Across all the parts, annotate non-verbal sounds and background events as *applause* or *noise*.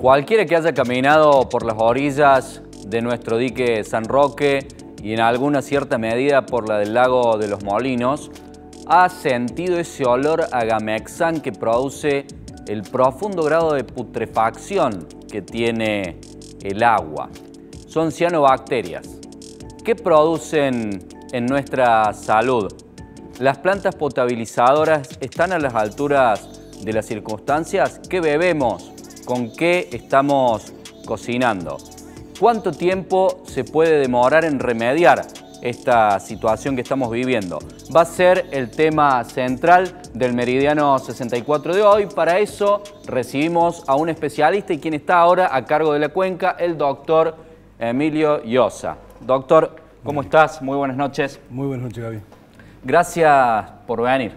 Cualquiera que haya caminado por las orillas de nuestro dique San Roque y en alguna cierta medida por la del lago de los Molinos, ha sentido ese olor a que produce el profundo grado de putrefacción que tiene el agua. Son cianobacterias. ¿Qué producen en nuestra salud? Las plantas potabilizadoras están a las alturas de las circunstancias que bebemos con qué estamos cocinando. ¿Cuánto tiempo se puede demorar en remediar esta situación que estamos viviendo? Va a ser el tema central del Meridiano 64 de hoy. Para eso recibimos a un especialista y quien está ahora a cargo de la cuenca, el doctor Emilio Llosa. Doctor, ¿cómo estás? Muy buenas noches. Muy buenas noches, Gaby. Gracias por venir.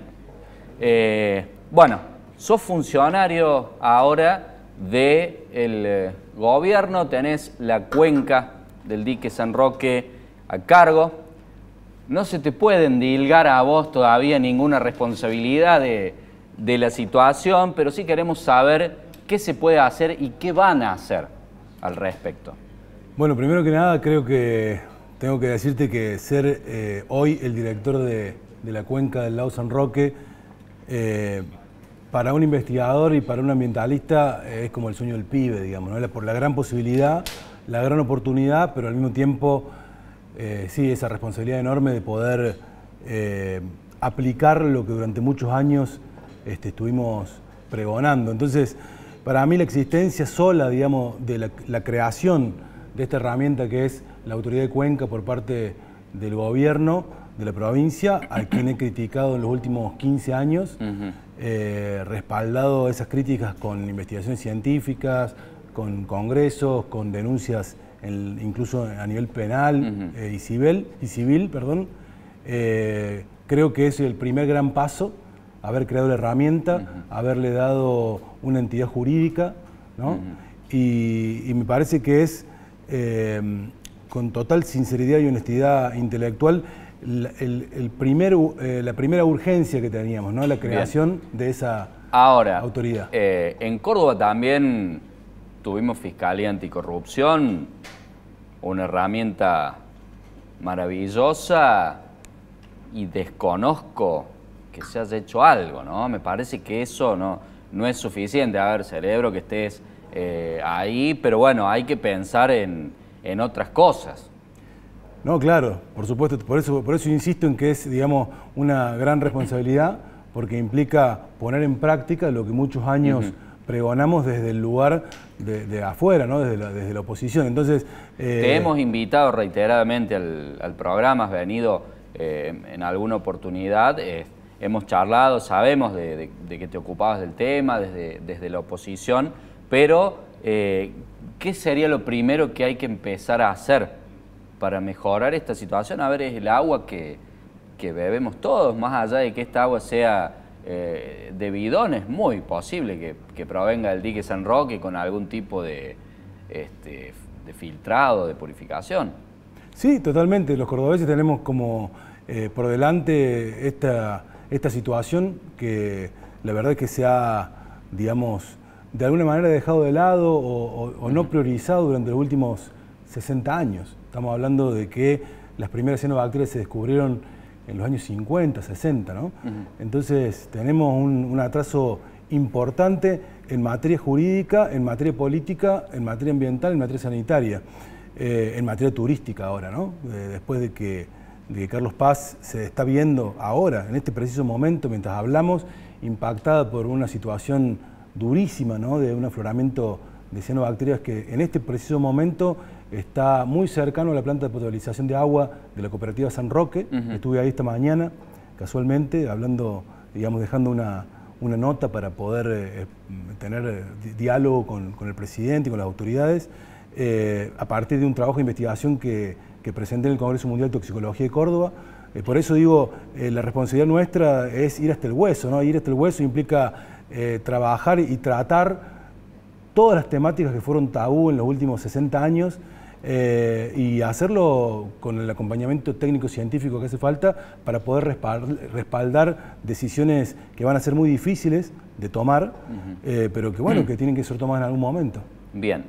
Eh, bueno, sos funcionario ahora del el eh, gobierno, tenés la cuenca del dique San Roque a cargo. No se te pueden endilgar a vos todavía ninguna responsabilidad de, la situación, pero sí queremos saber qué se puede hacer y qué van a hacer al respecto. Bueno, primero que nada creo que tengo que decirte que ser eh, hoy el director de, la cuenca del lago San Roque eh, para un investigador y para un ambientalista eh, es como el sueño del pibe, digamos, ¿no? por la gran posibilidad, la gran oportunidad, pero al mismo tiempo eh, sí, esa responsabilidad enorme de poder eh, aplicar lo que durante muchos años este, estuvimos pregonando. Entonces, para mí la existencia sola, digamos, de la, creación de esta herramienta que es la Autoridad de Cuenca por parte del gobierno, de la provincia, a quien he criticado en los últimos 15 años, eh, respaldado esas críticas con investigaciones científicas, con congresos, con denuncias incluso a nivel penal eh, y civil. Y civil perdón. Eh, creo que es el primer gran paso, haber creado la herramienta, haberle dado una entidad jurídica, ¿no? y, me parece que es con total sinceridad y honestidad intelectual el, eh, la primera urgencia que teníamos, ¿no? La creación de esa Ahora, autoridad. Eh, en Córdoba también tuvimos Fiscalía Anticorrupción, una herramienta maravillosa y desconozco que se haya hecho algo, ¿no? Me parece que eso no, no es suficiente. A ver, cerebro, que estés eh, ahí, pero bueno, hay que pensar en otras cosas. No, claro, por supuesto, por eso, por eso insisto en que es, digamos, una gran responsabilidad, porque implica poner en práctica lo que muchos años pregonamos desde el lugar de, afuera, ¿no? desde, la, oposición. Entonces, eh, Te hemos invitado reiteradamente al, programa, has venido eh, en alguna oportunidad, eh, hemos charlado, sabemos de, que te ocupabas del tema desde, desde la oposición, pero ¿qué sería lo primero que hay que empezar a hacer? para mejorar esta situación, a ver, es el agua que, bebemos todos, más allá de que esta agua sea eh, de bidón, es muy posible que, provenga del dique San Roque con algún tipo de, este, de filtrado, de purificación. Sí, totalmente. Los cordobeses tenemos como eh, por delante esta, situación que la verdad es que se ha, digamos, de alguna manera dejado de lado o, o no priorizado durante los últimos 60 años. Estamos hablando de que las primeras cianobacterias se descubrieron en los años 50, 60, ¿no? Entonces tenemos un, atraso importante en materia jurídica, en materia política, en materia ambiental, en materia sanitaria, eh, en materia turística ahora, ¿no? Eh, después de que, Carlos Paz se está viendo ahora, en este preciso momento, mientras hablamos, impactada por una situación durísima, ¿no? De un afloramiento de cianobacterias que en este preciso momento está muy cercano a la planta de potabilización de agua de la cooperativa San Roque. Estuve ahí esta mañana, casualmente, hablando, digamos, dejando una, nota para poder eh, eh, tener eh, diálogo con, el presidente y con las autoridades, a partir de un trabajo de investigación que, que presenté en el Congreso Mundial de Toxicología de Córdoba. por eso digo, la responsabilidad nuestra es ir hasta el hueso, ¿no? Ir hasta el hueso implica trabajar y tratar todas las temáticas que fueron tabú en los últimos 60 años eh, y hacerlo con el acompañamiento técnico-científico que hace falta para poder respaldar, decisiones que van a ser muy difíciles de tomar, eh, pero que bueno, mm. que tienen que ser tomadas en algún momento. Bien,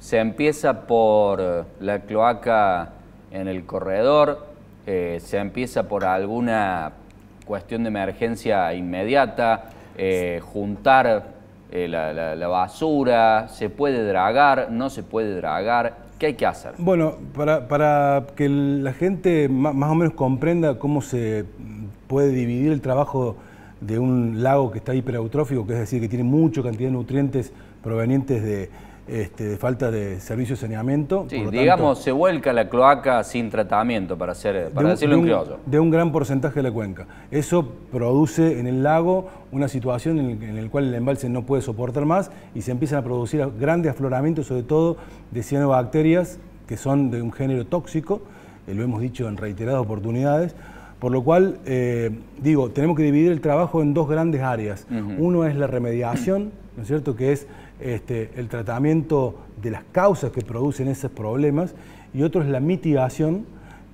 se empieza por eh, la cloaca en el corredor, se empieza por alguna cuestión de emergencia inmediata, juntar la, basura, se puede dragar, no se puede dragar, ¿Qué hay que hacer? Bueno, para, que la gente más o menos comprenda cómo se puede dividir el trabajo de un lago que está hiperautrófico, que es decir, que tiene mucha cantidad de nutrientes provenientes de, este, de falta de servicio de saneamiento. Sí, digamos, se vuelca la cloaca sin tratamiento, para, hacer, para decirlo en De un gran porcentaje de la cuenca. Eso produce en el lago una situación en la cual el embalse no puede soportar más y se empiezan a producir grandes afloramientos, sobre todo de cianobacterias, que son de un género tóxico, eh, lo hemos dicho en reiteradas oportunidades, por lo cual, eh, digo, tenemos que dividir el trabajo en dos grandes áreas. Uno es la remediación, ¿no es cierto?, que es este, el tratamiento de las causas que producen esos problemas y otro es la mitigación,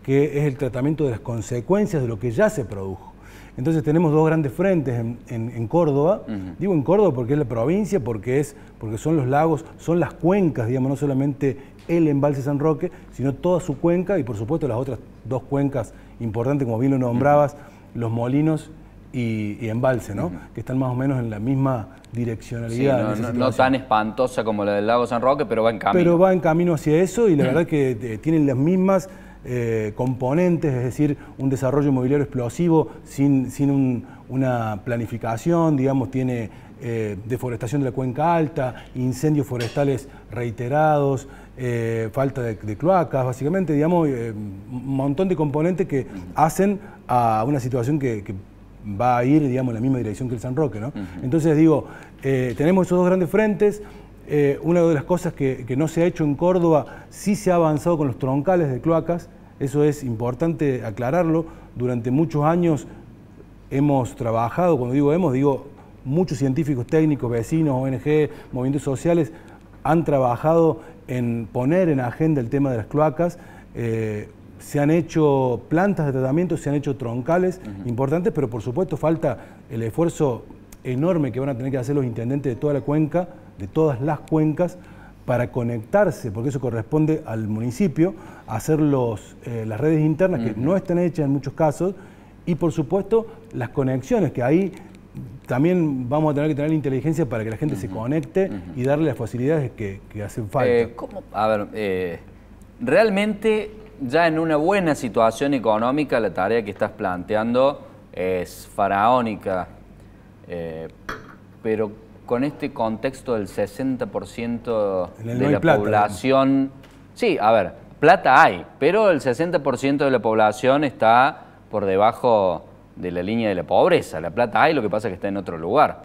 que es el tratamiento de las consecuencias de lo que ya se produjo. Entonces tenemos dos grandes frentes en, Córdoba. Digo en Córdoba porque es la provincia, porque, es, porque son los lagos, son las cuencas, digamos, no solamente el embalse San Roque, sino toda su cuenca y por supuesto las otras dos cuencas importantes, como bien lo nombrabas, los molinos y, Embalse, ¿no? Que están más o menos en la misma direccionalidad. no, tan espantosa como la del lago San Roque, pero va en camino. Pero va en camino hacia eso y la *clears throat* verdad que eh, tienen las mismas eh, componentes, es decir, un desarrollo inmobiliario explosivo sin, sin una planificación, digamos, tiene eh, deforestación de la cuenca alta, incendios forestales reiterados, falta de, cloacas, básicamente, digamos, un montón de componentes que hacen a una situación que va a ir, digamos, en la misma dirección que el San Roque, ¿no? Entonces digo, eh, tenemos esos dos grandes frentes. Eh, una de las cosas que, no se ha hecho en Córdoba, sí se ha avanzado con los troncales de cloacas, eso es importante aclararlo. Durante muchos años hemos trabajado, cuando digo hemos, digo muchos científicos técnicos, vecinos, ONG, movimientos sociales, han trabajado en poner en agenda el tema de las cloacas. Eh, se han hecho plantas de tratamiento, se han hecho troncales importantes, pero por supuesto falta el esfuerzo enorme que van a tener que hacer los intendentes de toda la cuenca, de todas las cuencas, para conectarse, porque eso corresponde al municipio, hacer eh, las redes internas que no están hechas en muchos casos, y por supuesto las conexiones, que ahí también vamos a tener que tener inteligencia para que la gente se conecte y darle las facilidades que, hacen falta. Eh, a ver, eh, realmente ya en una buena situación económica la tarea que estás planteando es faraónica, eh, pero con este contexto del 60% de la población... Sí, a ver, plata hay, pero el 60% de la población está por debajo de la línea de la pobreza. La plata hay, lo que pasa es que está en otro lugar.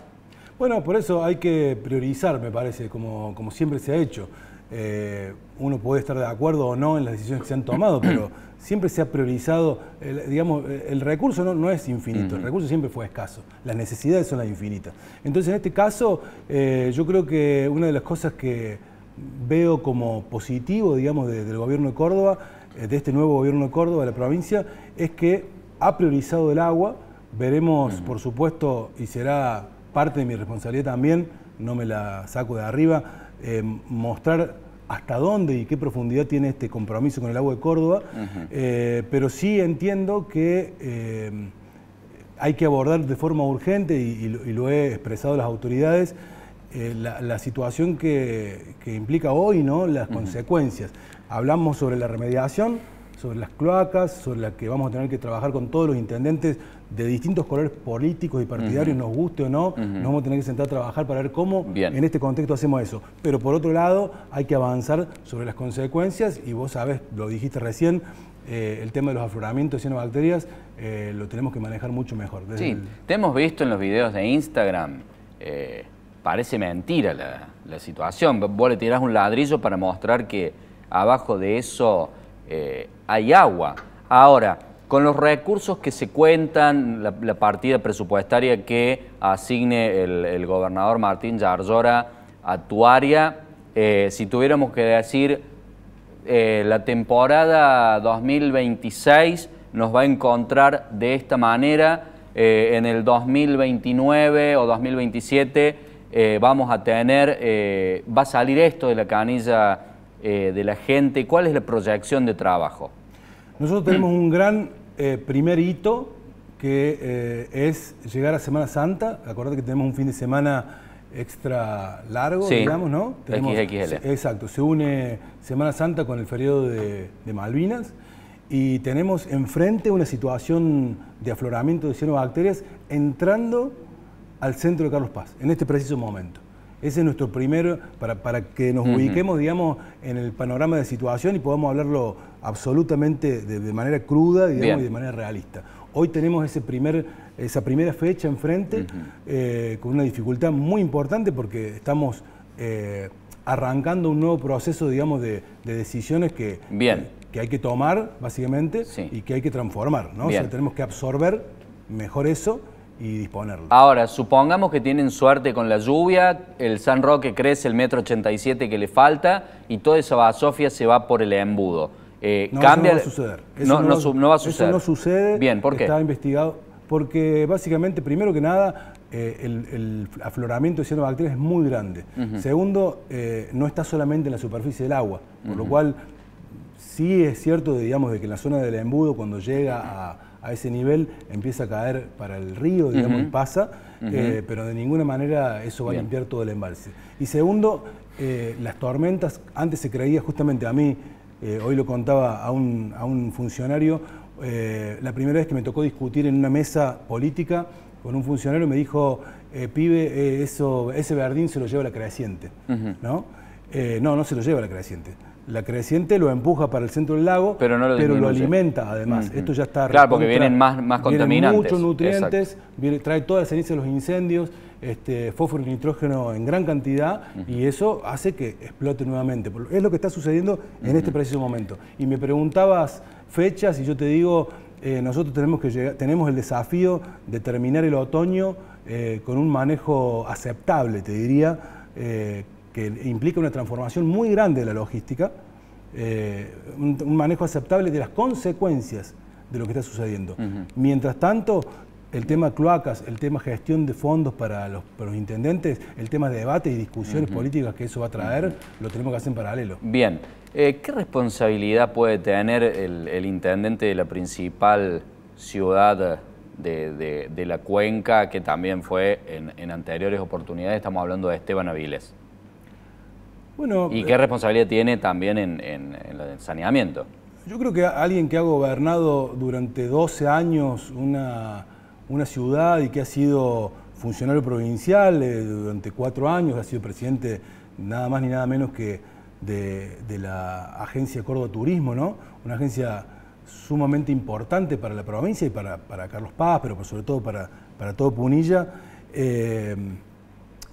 Bueno, por eso hay que priorizar, me parece, como, como siempre se ha hecho. Eh, uno puede estar de acuerdo o no en las decisiones que se han tomado, pero *clears throat* siempre se ha priorizado, el, digamos, el recurso no, es infinito, el recurso siempre fue escaso, las necesidades son las infinitas. Entonces, en este caso, eh, yo creo que una de las cosas que veo como positivo, digamos, del gobierno de Córdoba, eh, de este nuevo gobierno de Córdoba, de la provincia, es que ha priorizado el agua, veremos, por supuesto, y será parte de mi responsabilidad también, no me la saco de arriba, eh, mostrar hasta dónde y qué profundidad tiene este compromiso con el agua de Córdoba, eh, pero sí entiendo que eh, hay que abordar de forma urgente, y, lo, he expresado a las autoridades, la, situación que, implica hoy, ¿no? las consecuencias. Hablamos sobre la remediación, sobre las cloacas, sobre la que vamos a tener que trabajar con todos los intendentes de distintos colores políticos y partidarios, nos guste o no, nos vamos a tener que sentar a trabajar para ver cómo en este contexto hacemos eso. Pero por otro lado, hay que avanzar sobre las consecuencias y vos sabés, lo dijiste recién, eh, el tema de los afloramientos y cianobacterias eh, lo tenemos que manejar mucho mejor. sí, te hemos visto en los videos de Instagram, eh, parece mentira la, la, situación. Vos le tirás un ladrillo para mostrar que abajo de eso eh, hay agua. Ahora, con los recursos que se cuentan, la, partida presupuestaria que asigne el, gobernador Martín Yarlora a tu área, eh, si tuviéramos que decir eh, la temporada 2026 nos va a encontrar de esta manera, eh, en el 2029 o 2027 vamos a tener, va a salir esto de la canilla eh, de la gente? ¿Cuál es la proyección de trabajo? Nosotros tenemos un gran eh, primer hito que eh, es llegar a Semana Santa. Acordate que tenemos un fin de semana extra largo, digamos, ¿no? Tenemos, Exacto, se une Semana Santa con el feriado de, de Malvinas y tenemos enfrente una situación de afloramiento de cianobacterias entrando al centro de Carlos Paz, en este preciso momento. Ese es nuestro primer, para, para que nos ubiquemos, digamos, en el panorama de situación y podamos hablarlo absolutamente de, manera cruda y de manera realista. Hoy tenemos ese primer, esa primera fecha enfrente eh, con una dificultad muy importante porque estamos eh, arrancando un nuevo proceso, digamos, de, decisiones que, que hay que tomar, básicamente, y que hay que transformar, ¿no? tenemos que absorber mejor eso y disponerlo. Ahora, supongamos que tienen suerte con la lluvia, el San Roque crece el metro 87 que le falta y toda esa basofia se va por el embudo. Eh, cambia... eso no va a suceder. no, va a suceder. Eso no sucede. Bien, ¿por qué? Está investigado. Porque básicamente, primero que nada, eh, el, afloramiento de bacterias es muy grande. Segundo, eh, no está solamente en la superficie del agua, por lo cual sí es cierto, digamos, de que en la zona del embudo, cuando llega a a ese nivel empieza a caer para el río, digamos, pasa, eh, pero de ninguna manera eso va a limpiar todo el embalse. Y segundo, eh, las tormentas, antes se creía justamente a mí, eh, hoy lo contaba a un, funcionario, la primera vez que me tocó discutir en una mesa política con un funcionario me dijo, pibe, eso, ese verdín se lo lleva la creciente, ¿no? no, no se lo lleva la creciente. La creciente lo empuja para el centro del lago, pero, lo, alimenta mm, además. Mm. Esto ya está... Claro, porque vienen más, más contaminantes. Vienen muchos nutrientes, trae toda la ceniza de los incendios, este, fósforo y nitrógeno en gran cantidad y eso hace que explote nuevamente. Es lo que está sucediendo en este preciso momento. Y me preguntabas fechas y yo te digo, eh, nosotros tenemos, que tenemos el desafío de terminar el otoño eh, con un manejo aceptable, te diría, eh, que implica una transformación muy grande de la logística, eh, un, manejo aceptable de las consecuencias de lo que está sucediendo. Mientras tanto, el tema cloacas, el tema gestión de fondos para los, intendentes, el tema de debate y discusiones políticas que eso va a traer, lo tenemos que hacer en paralelo. Bien, eh, ¿qué responsabilidad puede tener el, intendente de la principal ciudad de, la cuenca, que también fue en, en anteriores oportunidades, estamos hablando de Esteban Avilés? ¿Y eh, qué responsabilidad tiene también en, el saneamiento? Yo creo que alguien que ha gobernado durante 12 años una, ciudad y que ha sido funcionario provincial eh, durante cuatro años, ha sido presidente nada más ni nada menos que de, la agencia Córdoba Turismo, ¿no? Una agencia sumamente importante para la provincia y para, Carlos Paz, pero sobre todo para, para todo Punilla. Eh,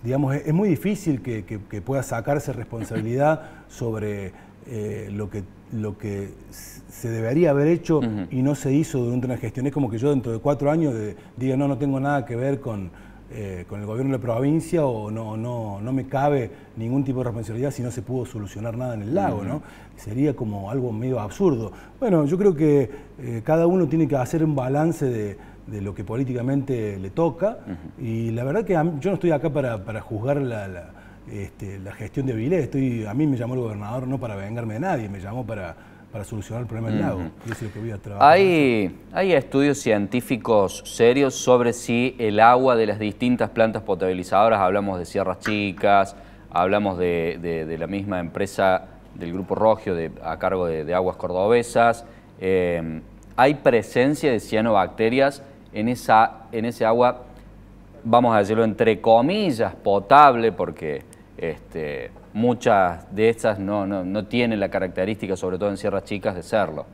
digamos, es, muy difícil que, pueda sacarse responsabilidad *laughs* sobre eh, lo, que, lo que se debería haber hecho y no se hizo durante una gestión. Es como que yo dentro de cuatro años diga, no, no tengo nada que ver eh, con, el gobierno de la provincia o no, no, no me cabe ningún tipo de responsabilidad si no se pudo solucionar nada en el lago, ¿no? Sería como algo medio absurdo. Bueno, yo creo que eh, cada uno tiene que hacer un balance de de lo que políticamente le toca. Y la verdad que yo no estoy acá para, para juzgar la, este, gestión de Avilés... Estoy, a mí me llamó el gobernador no para vengarme de nadie, me llamó para, para solucionar el problema del lago. que voy a trabajar. ¿Hay, ¿Hay estudios científicos serios sobre si el agua de las distintas plantas potabilizadoras, hablamos de Sierras Chicas, hablamos de, la misma empresa del Grupo Rogio de, a cargo de, Aguas Cordobesas, eh, ¿hay presencia de cianobacterias en esa, en ese agua, vamos a decirlo entre comillas, potable, porque este, muchas de estas no, tienen la característica, sobre todo en Sierras Chicas, de serlo.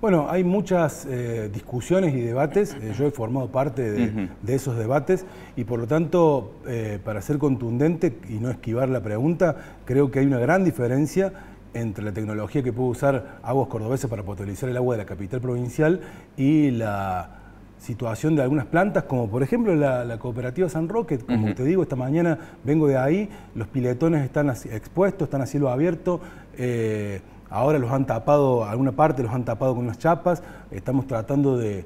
Bueno, hay muchas eh, discusiones y debates, eh, yo he formado parte de, esos debates y por lo tanto, eh, para ser contundente y no esquivar la pregunta, creo que hay una gran diferencia entre la tecnología que puede usar Aguas Cordobesas para potabilizar el agua de la capital provincial y la situación de algunas plantas, como por ejemplo la, cooperativa San Roque, como te digo, esta mañana vengo de ahí, los piletones están expuestos, están a cielo abierto, eh, ahora los han tapado, alguna parte los han tapado con unas chapas, estamos tratando de,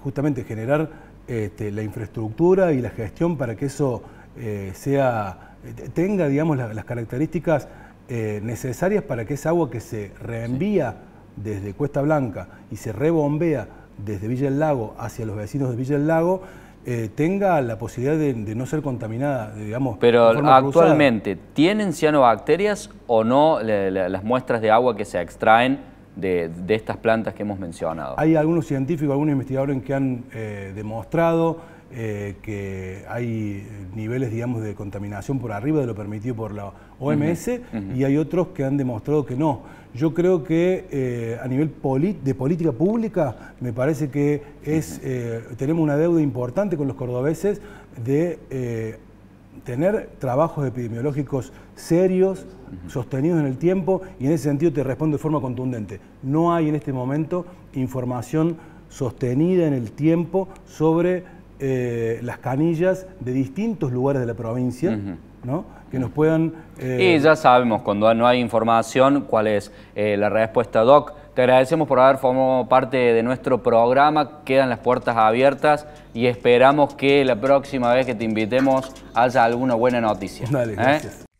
justamente generar este, la infraestructura y la gestión para que eso eh, sea, tenga, digamos, las, características eh, necesarias para que esa agua que se reenvía desde Cuesta Blanca y se rebombea desde Villa del Lago hacia los vecinos de Villa del Lago eh, tenga la posibilidad de, no ser contaminada, digamos. Pero actualmente, ¿tienen cianobacterias o no las muestras de agua que se extraen de, estas plantas que hemos mencionado? Hay algunos científicos, algunos investigadores que han eh, demostrado eh, que hay niveles, digamos, de contaminación por arriba de lo permitido por la OMS y hay otros que han demostrado que no. Yo creo que eh, a nivel de política pública me parece que es, eh, tenemos una deuda importante con los cordobeses de tener trabajos epidemiológicos serios, sostenidos en el tiempo, y en ese sentido te respondo de forma contundente. No hay en este momento información sostenida en el tiempo sobre eh, las canillas de distintos lugares de la provincia, ¿no? que nos puedan... Eh, y ya sabemos, cuando no hay información, cuál es eh, la respuesta, Doc. Te agradecemos por haber formado parte de nuestro programa, quedan las puertas abiertas y esperamos que la próxima vez que te invitemos haya alguna buena noticia. Dale, gracias.